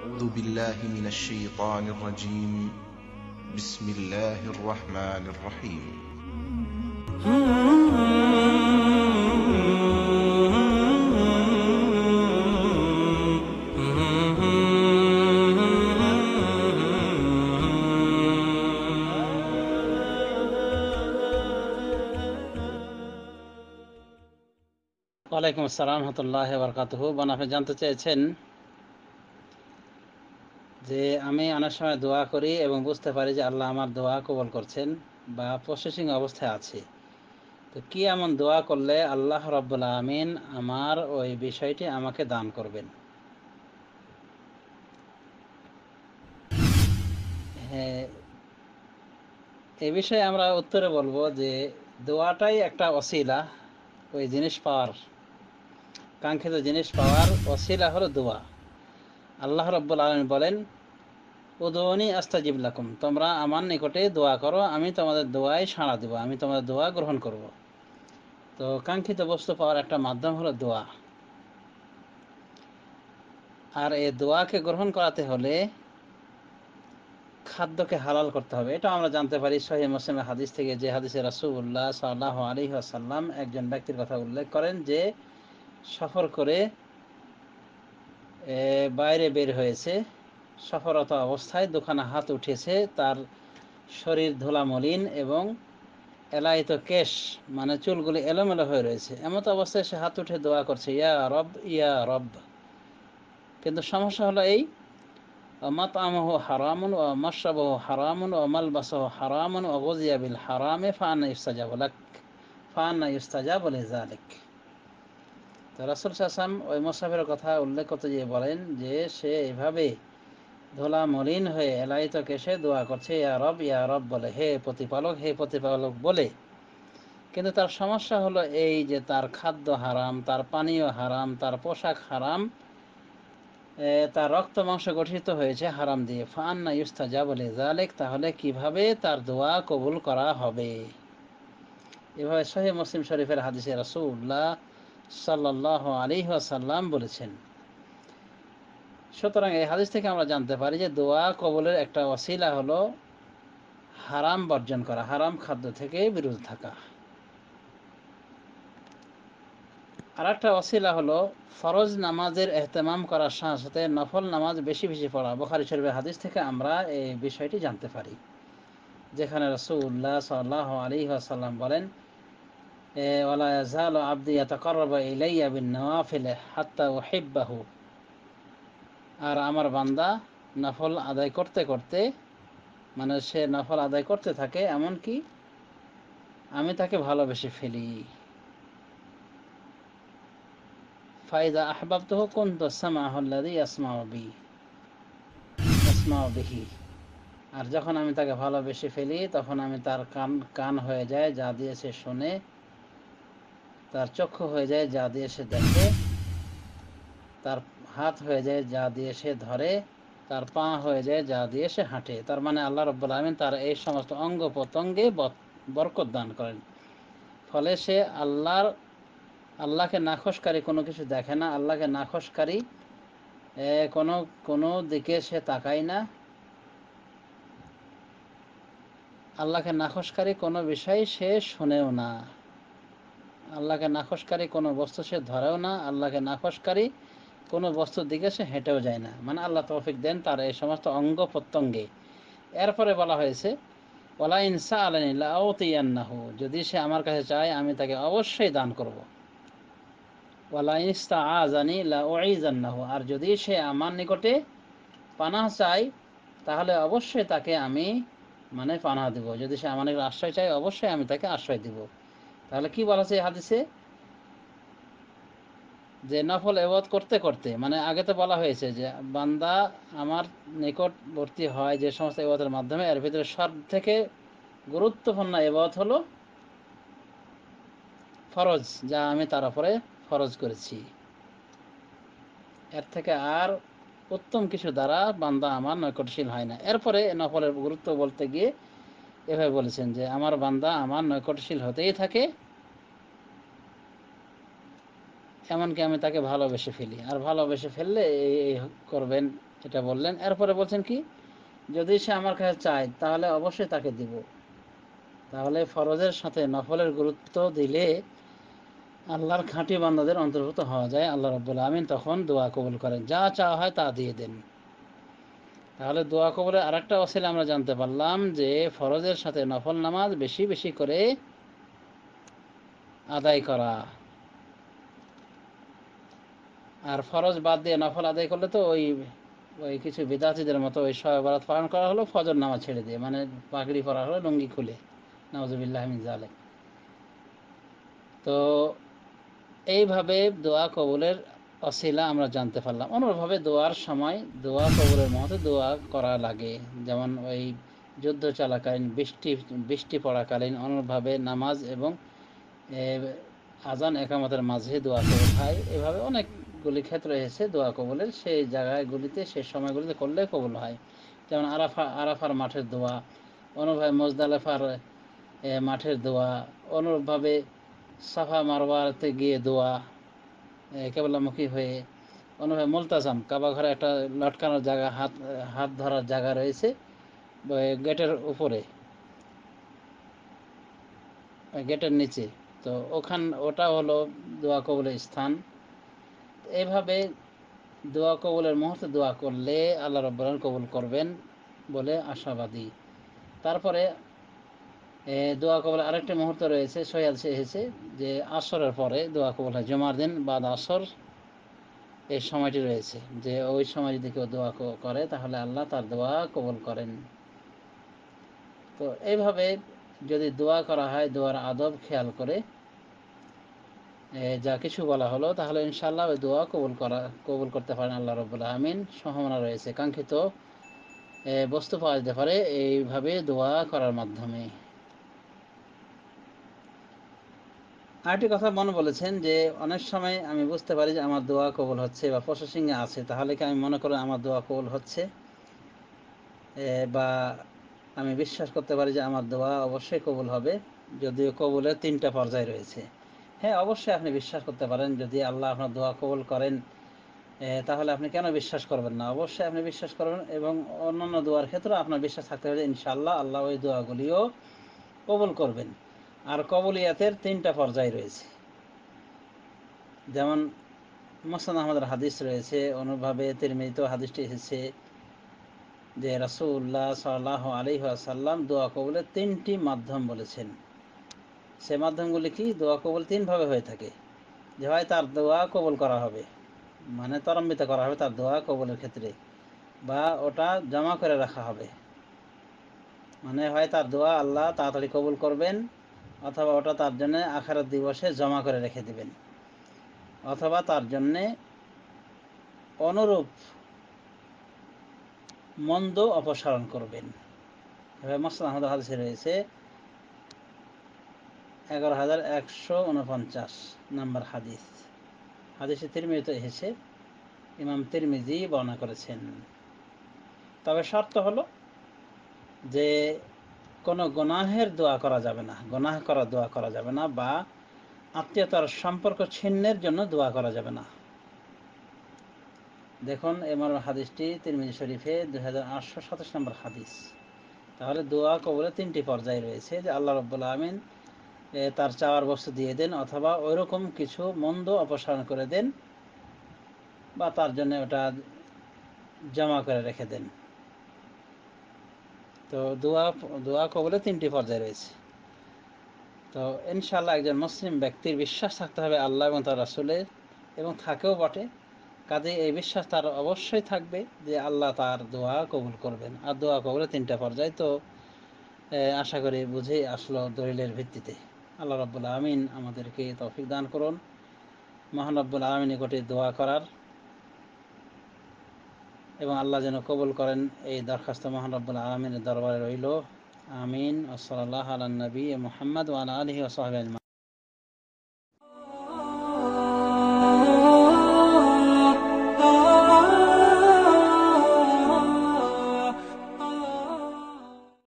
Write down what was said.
أعوذ بالله من الشيطان الرجيم بسم الله الرحمن الرحيم ওয়ালাইকুম আসসালাম রহমতুল্লাহ বরকাতহ বোন আপনি জানতে চেয়েছেন যে আমি অনেক সময় দোয়া করি এবং বুঝতে পারি যে আল্লাহ আমার দোয়া কবল করছেন বা প্রসেসিং অবস্থায় আছে তো কি এমন দোয়া করলে আল্লাহ রব্বুল আমিন আমার ওই বিষয়টি আমাকে দান করবেন হ্যাঁ এ বিষয়ে আমরা উত্তরে বলবো যে দোয়াটাই একটা অশিলা ওই জিনিস পাওয়ার কাঙ্ক্ষিত জিনিস পাওয়ার অশিলা হলো দোয়া আল্লাহ রব্বুল আলম বলেন উদনি আস্তাজিব লাকুম তোমরা আমার নিকটে দোয়া করো আমি তোমাদের দোয়ায় সাড়া দেবো আমি তোমাদের দোয়া গ্রহণ করব তো কাঙ্ক্ষিত বস্তু পাওয়ার একটা মাধ্যম হলো দোয়া আর এই দোয়াকে গ্রহণ করাতে হলে খাদ্যকে হালাল করতে হবে এটা আমরা জানতে পারি শহীদ মোসেম হাদিস থেকে যে হাদিসে রাসুল্লাহ সাল্লাহ আলী আসাল্লাম একজন ব্যক্তির কথা উল্লেখ করেন যে সফর করে বাইরে বের হয়েছে সফরত অবস্থায় দুখানা হাত উঠেছে তার শরীর ধুলামলিন এবং এলায়িত কেশ মানে চুলগুলি এলোমেলো হয়ে রয়েছে এমত অবস্থায় সে হাত উঠে দোয়া করছে ইয়া রব ইয়া রব কিন্তু সমস্যা হলো এই আমহ হারামুন ও মশাব হারামুন ও মালবাস হারামুন ও গজিয়াবিল হারামে ফান বলাক ফান ইস্তাজা বলে জালেক তো রাসুল সাসাম ওই মোসাফের কথা উল্লেখ করতে গিয়ে বলেন যে সে এভাবে ধোলা মলিন হয়ে এলায়িত কেসে দোয়া করছে ইয়া রব ইয়া রব বলে হে প্রতিপালক হে প্রতিপালক বলে কিন্তু তার সমস্যা হলো এই যে তার খাদ্য হারাম তার পানীয় হারাম তার পোশাক হারাম তার রক্ত মাংস গঠিত হয়েছে হারাম দিয়ে ফান্না যা বলে জালেক তাহলে কিভাবে তার দোয়া কবুল করা হবে এভাবে শহীদ মুসলিম শরীফের হাদিসের রসুল্লাহ সাল্লাহ আলী আসাল্লাম বলেছেন সুতরাং এই হাদিস থেকে আমরা জানতে পারি যে দোয়া কবলের একটা অশিলা হলো হারাম বর্জন করা হারাম খাদ্য থেকে বিরত থাকা আর একটা অশিলা হলো ফরজ নামাজের এহতেমাম করার সাথে সাথে নফল নামাজ বেশি বেশি পড়া বখারি শরীফের হাদিস থেকে আমরা এই বিষয়টি জানতে পারি যেখানে রসুল্লাহ সাল্লাহ আলী আসাল্লাম বলেন ওলা জাল আব্দি এত করব ইলাইয়া বিন নওয়াফিলে হাত্তা ও ওহিব্বাহু আর আমার বান্দা নফল আদায় করতে করতে মানে সে নফল আদায় করতে থাকে এমনকি আমি তাকে ভালোবেসে ফেলি ফাইদা আহবাব তো কোন দসামাহল্লাদি আসমাবি আসমাবিহি আর যখন আমি তাকে ভালোবেসে ফেলি তখন আমি তার কান কান হয়ে যায় যা দিয়ে সে শোনে তার চক্ষু হয়ে যায় যা দিয়ে সে দেখে তার হাত হয়ে যায় যা দিয়ে সে ধরে তার পা হয়ে যায় যা দিয়ে সে হাঁটে তার মানে আল্লাহ রব্বুল আলমিন তার এই সমস্ত অঙ্গ প্রত্যঙ্গে বরকত দান করেন ফলে সে আল্লাহর আল্লাহকে নাখোশকারী কোনো কিছু দেখে না আল্লাহকে নাখোশকারী কোনো কোনো দিকে সে তাকায় না আল্লাহকে নাখোশকারী কোনো বিষয় সে শোনেও না আল্লাহকে নাখোশকারী কোনো বস্তু সে ধরেও না আল্লাহকে নাখোশকারী কোনো বস্তুর দিকে সে হেঁটেও যায় না মানে আল্লাহ তৌফিক দেন তার এই সমস্ত অঙ্গ প্রত্যঙ্গে এরপরে বলা হয়েছে ওলা ইনসা আলানিল্লাহ যদি সে আমার কাছে চায় আমি তাকে অবশ্যই দান করব। ওলা ইনস্তা আজানি লাহ আর যদি সে আমার নিকটে পানাহ চায় তাহলে অবশ্যই তাকে আমি মানে পানাহ দিব যদি সে আমার আশ্রয় চায় অবশ্যই আমি তাকে আশ্রয় দিব তাহলে কি বলা হচ্ছে হাদিসে যে নফল এবাদ করতে করতে মানে আগে তো বলা হয়েছে যে বান্দা আমার নিকটবর্তী হয় যে সমস্ত এবাদের মাধ্যমে এর ভিতরে সব থেকে গুরুত্বপূর্ণ এবাদ হলো ফরজ যা আমি তার উপরে ফরজ করেছি এর থেকে আর উত্তম কিছু দ্বারা বান্দা আমার নৈকটশীল হয় না এরপরে নফলের গুরুত্ব বলতে গিয়ে এভাবে বলেছেন যে আমার বান্দা আমার নৈকটশীল হতেই থাকে এমনকি আমি তাকে ভালোবেসে ফেলি আর ভালোবেসে ফেললে এই করবেন এটা বললেন এরপরে বলছেন কি যদি সে আমার কাছে চায় তাহলে অবশ্যই তাকে দিব তাহলে ফরজের সাথে নফলের গুরুত্ব দিলে আল্লাহর খাঁটি বান্ধাদের অন্তর্ভুক্ত হওয়া যায় আল্লাহ রব্বুল আমিন তখন দোয়া কবুল করেন যা চাওয়া হয় তা দিয়ে দেন তাহলে দোয়া কবুলের আরেকটা অসিলে আমরা জানতে পারলাম যে ফরজের সাথে নফল নামাজ বেশি বেশি করে আদায় করা আর ফরজ বাদ দিয়ে নফল আদায় করলে তো ওই ওই কিছু বিদ্যার্থীদের মতো ওই সয়বরাত পালন করা হলো ফজর নামা ছেড়ে দিয়ে মানে পাগড়ি পরা হলো লুঙ্গি খুলে নওয়াজ জালে তো এইভাবে দোয়া কবুলের অশিলা আমরা জানতে পারলাম অন্যভাবে দোয়ার সময় দোয়া কবুলের মতো দোয়া করা লাগে যেমন ওই যুদ্ধ চলাকালীন বৃষ্টি বৃষ্টি পড়াকালীন অন্যভাবে নামাজ এবং আজান একামতের মাঝে দোয়া করে খায় এভাবে অনেক গুলি ক্ষেত্র রয়েছে দোয়া কবলের সেই জায়গাগুলিতে সেই সময়গুলিতে করলে কবল হয় যেমন আরাফা আরাফার মাঠের দোয়া অনুভাবে মজদালেফার মাঠের দোয়া অনুরূপভাবে সাফা মারবারতে গিয়ে দোয়া কেবলামুখী হয়ে অনুভাবে মোলতাজাম কাবা ঘরে একটা লটকানোর জায়গা হাত হাত ধরার জায়গা রয়েছে গেটের উপরে গেটের নিচে তো ওখান ওটা হলো দোয়া কবলের স্থান এভাবে দোয়া কবুলের মুহূর্তে দোয়া করলে আল্লাহ রব্বুল কবুল করবেন বলে আশাবাদী তারপরে দোয়া কবল আরেকটি মুহূর্ত রয়েছে সৈয়াদ এসেছে যে আসরের পরে দোয়া কবল হয় জমার দিন বাদ আসর এই সময়টি রয়েছে যে ওই সময় যদি কেউ দোয়া করে তাহলে আল্লাহ তার দোয়া কবল করেন তো এইভাবে যদি দোয়া করা হয় দোয়ার আদব খেয়াল করে যা কিছু বলা হলো তাহলে ইনশাল্লাহ ওই দোয়া কবুল করা কবুল করতে পারেন আল্লাহ রবুল্লা আমিন সম্ভাবনা রয়েছে কাঙ্ক্ষিত বস্তু পাওয়া যেতে পারে এইভাবে দোয়া করার মাধ্যমে আরেকটি কথা মনে বলেছেন যে অনেক সময় আমি বুঝতে পারি যে আমার দোয়া কবুল হচ্ছে বা প্রসেসিংয়ে আছে তাহলে কি আমি মনে করি আমার দোয়া কবুল হচ্ছে বা আমি বিশ্বাস করতে পারি যে আমার দোয়া অবশ্যই কবুল হবে যদিও কবুলের তিনটা পর্যায় রয়েছে হ্যাঁ অবশ্যই আপনি বিশ্বাস করতে পারেন যদি আল্লাহ আপনার দোয়া কবল করেন তাহলে আপনি কেন বিশ্বাস করবেন না অবশ্যই আপনি বিশ্বাস করবেন এবং অন্যান্য দোয়ার ক্ষেত্রে আপনার বিশ্বাস থাকতে হবে ইনশাল্লাহ আল্লাহ ওই দোয়াগুলিও কবল করবেন আর কবলিয়াতের তিনটা পর্যায় রয়েছে যেমন মোসান আহমদের হাদিস রয়েছে অনুভাবে তিরমিত হাদিসটি এসেছে যে রাসুল্লাহ সাল্লাহ আলী সাল্লাম দোয়া কবলের তিনটি মাধ্যম বলেছেন সে মাধ্যমগুলি কি দোয়া কবল তিনভাবে হয়ে থাকে যে হয় তার দোয়া কবল করা হবে মানে তরম্বিত করা হবে তার দোয়া কবলের ক্ষেত্রে বা ওটা জমা করে রাখা হবে মানে হয় তার দোয়া আল্লাহ তাড়াতাড়ি কবুল করবেন অথবা ওটা তার জন্য আখারের দিবসে জমা করে রেখে দিবেন অথবা তার জন্যে অনুরূপ মন্দ অপসারণ করবেন মসলা আহমদ হাদিসে রয়েছে এগারো হাজার একশো উনপঞ্চাশ নাম্বার হাদিস হাদিসে তিরমিজিতে এসেছে ইমাম তিরমিজি বর্ণনা করেছেন তবে শর্ত হলো যে কোনো গনাহের দোয়া করা যাবে না গনাহ করা দোয়া করা যাবে না বা আত্মীয়তার সম্পর্ক ছিন্নের জন্য দোয়া করা যাবে না দেখুন এমর হাদিসটি তিরমিজি শরীফে দুই হাজার আটশো সাতাশ নম্বর হাদিস তাহলে দোয়া কবলে তিনটি পর্যায়ে রয়েছে যে আল্লাহ রব্বুল্লা আমিন তার চাওয়ার বস্তু দিয়ে দেন অথবা ওইরকম কিছু মন্দ অপসারণ করে দেন বা তার জন্য ওটা জমা করে রেখে দেন তো দোয়া দোয়া কবলে তিনটি পর্যায়ে রয়েছে তো ইনশাল্লাহ একজন মুসলিম ব্যক্তির বিশ্বাস থাকতে হবে আল্লাহ এবং তার রাসুলের এবং থাকেও বটে কাজে এই বিশ্বাস তার অবশ্যই থাকবে যে আল্লাহ তার দোয়া কবুল করবেন আর দোয়া কবলে তিনটা পর্যায় তো আশা করি বুঝে আসলো দলিলের ভিত্তিতে আল্লাহ রব্বুল আমিন আমাদেরকে তৌফিক দান করুন মহান রব্বুল আমিন নিকটে দোয়া করার এবং আল্লাহ যেন কবুল করেন এই দরখাস্ত মহান রব্বুল আলমিনের দরবারে রইল আমিন ওসলাল্লাহ আলান্নবী মোহাম্মদ ওয়ান আলহি ওসহাব